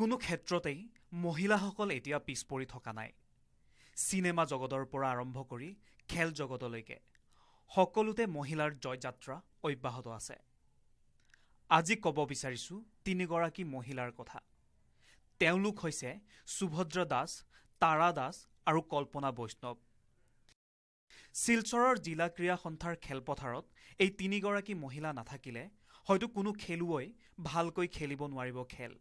কোনো ক্ষেত্ৰতেই মহিলাসকল এতিয়া পিছ পৰি থকা নাই চিনেমা জগতৰ পৰা আৰম্ভ কৰি খেল জগতলৈকে সকলোতে মহিলাৰ জয়যাত্ৰা অব্যাহত আছে আজি ক'ব বিচাৰিছোঁ তিনিগৰাকী মহিলাৰ কথা তেওঁলোক হৈছে সুভদ্ৰ দাস তাৰা দাস আৰু কল্পনা বৈষ্ণৱ শিলচৰৰ জিলা ক্ৰীড়া সন্থাৰ খেলপথাৰত এই তিনিগৰাকী মহিলা নাথাকিলে হয়তো কোনো খেলুৱৈ ভালকৈ খেলিব নোৱাৰিব খেল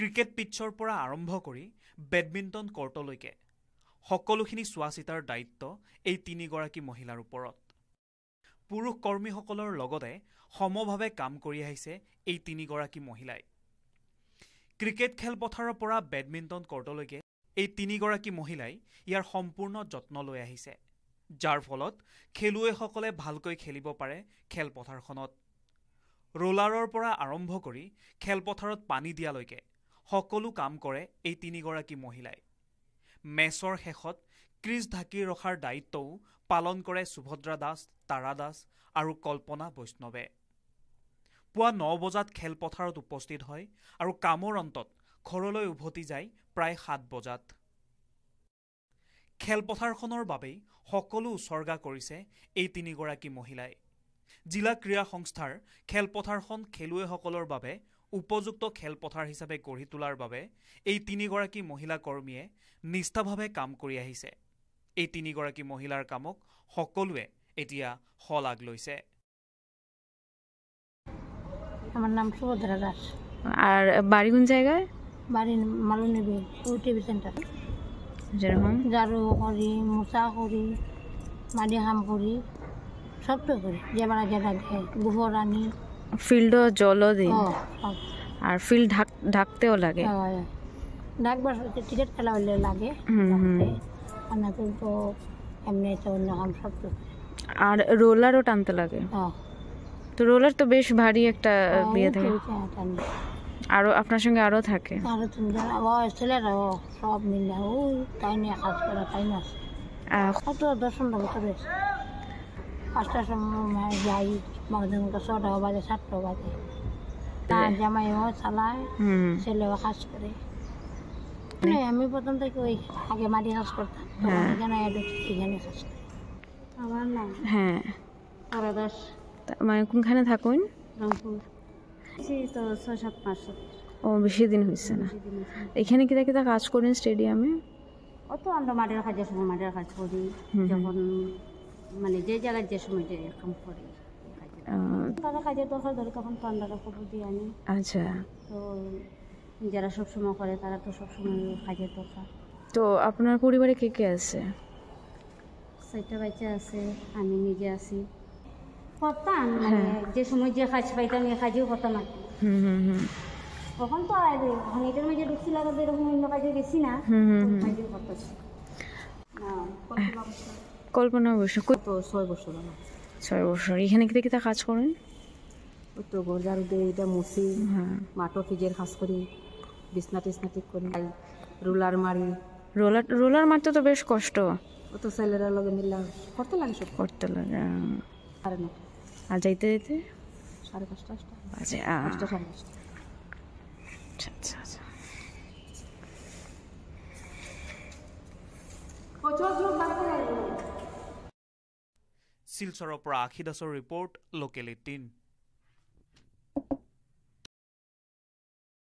ক্ৰিকেট পিটছৰ পৰা আৰম্ভ কৰি বেডমিণ্টন কৰ্টলৈকে সকলোখিনি চোৱা চিতাৰ দায়িত্ব এই তিনিগৰাকী মহিলাৰ ওপৰত পুৰুষ কৰ্মীসকলৰ লগতে সমভাৱে কাম কৰি আহিছে এই তিনিগৰাকী মহিলাই ক্ৰিকেট খেলপথাৰৰ পৰা বেডমিণ্টন কৰ্টলৈকে এই তিনিগৰাকী মহিলাই ইয়াৰ সম্পূৰ্ণ যত্ন লৈ আহিছে যাৰ ফলত খেলুৱৈসকলে ভালকৈ খেলিব পাৰে খেলপথাৰখনত ৰোলাৰৰ পৰা আৰম্ভ কৰি খেলপথাৰত পানী দিয়ালৈকে সকলো কাম কৰে এই তিনিগৰাকী মহিলাই মেচৰ শেষত ক্ৰীজ ঢাকি ৰখাৰ দায়িত্বও পালন কৰে সুভদ্ৰা দাস তাৰা দাস আৰু কল্পনা বৈষ্ণৱে পুৱা ন বজাত খেলপথাৰত উপস্থিত হয় আৰু কামৰ অন্তত ঘৰলৈ উভতি যায় প্ৰায় সাত বজাত খেলপথাৰখনৰ বাবেই সকলো উচৰ্গা কৰিছে এই তিনিগৰাকী মহিলাই জিলা ক্ৰীড়া সংস্থাৰ খেলপথাৰখন খেলুৱৈসকলৰ বাবে উপযুক্ত খেলপথাৰ হিচাপে গঢ়ি তোলাৰ বাবে এই তিনিগৰাকী মহিলা কৰ্মীয়ে নিষ্ঠাভাৱে কাম কৰি আহিছে এই তিনিগৰাকী মহিলাৰ কামক সকলোৱে এতিয়া শলাগ লৈছে ফিল্ডও জলও দিন আর ফিল্ড ঢাক ঢাকতেও লাগে ডাকবার ক্রিকেট খেলা হলে লাগে আমরা কিন্তু এমনি তো অন্য সব আর রোলারও টানতে লাগে তো রোলার তো বেশ ভারী একটা বিয়ে থাকে হ্যাঁ, আরো আপনার সঙ্গে আরও থাকে আরো তুমি ছেলেরা সব মিলে ওই তাই নিয়ে কাজ করা তাই না কত দর্শন তো বেশ পাঁচটার সময় যাই মাঝে মধ্যে ছটাও বাজে সাতটাও বাজে তার হ্যাঁ। জামাইও চালায় ছেলেও কাজ করে মানে আমি প্রথম থেকে ওই আগে মাটি কাজ করতাম হ্যাঁ। এখানে এখানে কাজ করি আমার হ্যাঁ মানে কোনখানে থাকুন তো সাত ও বেশি দিন না এখানে কাজ করেন স্টেডিয়ামে কত আমরা মাটির কাজ সময় কাজ করি যখন মানে যে জায়গায় যে সময় যে এরকম করে তারা কাজের দরকার ধরে তখন পান্ডারা খবর দিয়ে আনি আচ্ছা তো যারা সবসময় করে তারা তো সবসময় কাজের দরকার তো আপনার পরিবারে কে কে আছে চারটা বাচ্চা আছে আমি নিজে আছি করতাম মানে হ্যাঁ। যে সময় যে কাজ পাইতাম এ কাজেও করতাম আর তখন তো আর এখন এটার মধ্যে রুচি লাগাবে এরকম অন্য কাজে গেছি না কাজেও করতেছি কল্পনা বসু তো ছয় বছর আমার ছয় বছর এখানে থেকে তা কাজ করেন ওই তো গোজার দিয়ে এটা মুছি হ্যাঁ। মাটো ফিজের কাজ করি বিছনা টিছনা ঠিক করি রোলার মারি রোলার রোলার মারতে তো বেশ কষ্ট ও তো ছেলেরা লগে মিলা করতে লাগে সব করতে লাগে আর হ্যাঁ। না আর যাইতে যাইতে সাড়ে পাঁচটা আচ্ছা, আচ্ছা আচ্ছা শিলচৰৰ পৰা আশী দাসৰ ৰিপৰ্ট লোকেল এইটিন